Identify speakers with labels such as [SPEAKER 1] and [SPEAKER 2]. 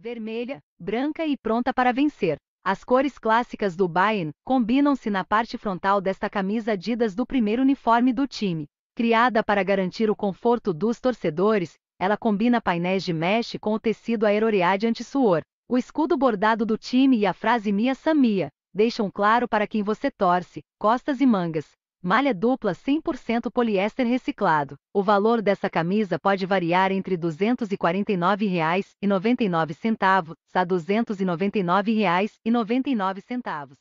[SPEAKER 1] vermelha, branca e pronta para vencer. As cores clássicas do Bayern combinam-se na parte frontal desta camisa Adidas do primeiro uniforme do time. Criada para garantir o conforto dos torcedores, ela combina painéis de mesh com o tecido aeroreade anti-suor. O escudo bordado do time e a frase Mia Samia deixam claro para quem você torce, costas e mangas. Malha dupla 100% poliéster reciclado. O valor dessa camisa pode variar entre R$ 249,99 a R$ 299,99.